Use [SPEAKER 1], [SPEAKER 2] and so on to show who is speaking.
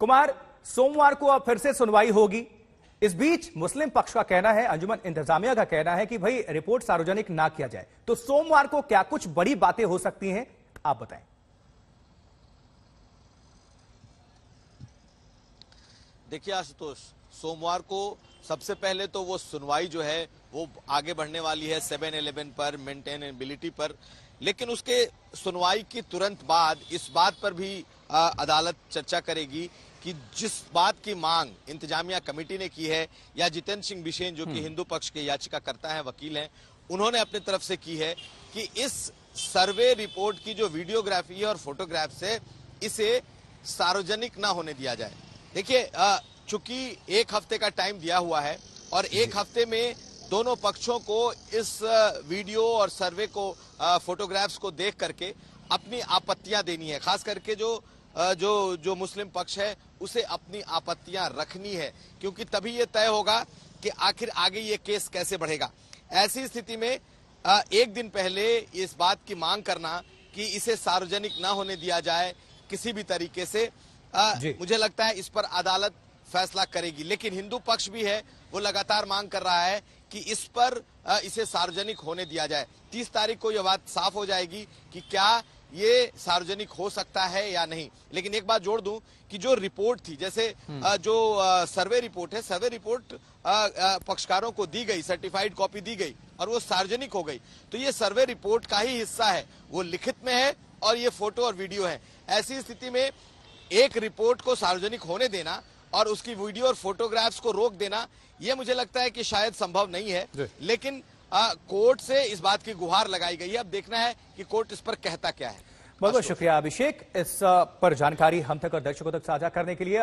[SPEAKER 1] कुमार सोमवार को अब फिर से सुनवाई होगी इस बीच मुस्लिम पक्ष का कहना है अंजुमन इंतजामिया का कहना है कि भाई रिपोर्ट सार्वजनिक ना किया जाए तो सोमवार को क्या कुछ बड़ी बातें हो सकती हैं आप बताएं
[SPEAKER 2] देखिए आशुतोष सोमवार को सबसे पहले तो वो सुनवाई जो है वो आगे बढ़ने वाली है सेवन इलेवन पर मेंटेनेबिलिटी पर लेकिन उसके सुनवाई की तुरंत बाद इस बात पर भी आ, अदालत चर्चा करेगी कि जिस बात की मांग इंतजामिया कमेटी ने की है या जितेंद्र सिंह बिशेन जो कि हम्म। हिंदू पक्ष के याचिकाकर्ता हैं वकील हैं उन्होंने अपनी तरफ से की है कि इस सर्वे रिपोर्ट की जो वीडियोग्राफी है और फोटोग्राफ से इसे सार्वजनिक ना होने दिया जाए देखिए चूंकि एक हफ्ते का टाइम दिया हुआ है और एक हफ्ते में दोनों पक्षों को इस वीडियो और सर्वे को फोटोग्राफ्स को देख करके अपनी आपत्तियां देनी है खास करके जो जो जो मुस्लिम पक्ष है उसे अपनी आपत्तियां रखनी है क्योंकि तभी यह तय होगा कि आखिर आगे ये केस कैसे बढ़ेगा ऐसी स्थिति में एक दिन पहले इस बात की मांग करना कि इसे सार्वजनिक ना होने दिया जाए किसी भी तरीके से मुझे लगता है इस पर अदालत फैसला करेगी लेकिन हिंदू पक्ष भी है वो लगातार मांग कर रहा है कि इस पर इसे सार्वजनिक होने दिया जाए तीस तारीख को यह बात साफ हो जाएगी कि क्या ये सार्वजनिक हो सकता है या नहीं लेकिन एक बात जोड़ दूं कि जो रिपोर्ट थी जैसे हम्म। जो सर्वे रिपोर्ट है सर्वे रिपोर्ट पक्षकारों को दी गई सर्टिफाइड कॉपी दी गई और वो सार्वजनिक हो गई तो ये सर्वे रिपोर्ट का ही हिस्सा है वो लिखित में है और ये फोटो और वीडियो है ऐसी स्थिति में एक रिपोर्ट को सार्वजनिक होने देना और उसकी वीडियो और फोटोग्राफ्स को रोक देना ये मुझे लगता है कि शायद संभव नहीं है लेकिन कोर्ट से इस बात की गुहार लगाई गई है अब देखना है कि कोर्ट इस पर कहता क्या है
[SPEAKER 1] बहुत बहुत शुक्रिया अभिषेक इस पर जानकारी हम तक और दर्शकों तक साझा करने के लिए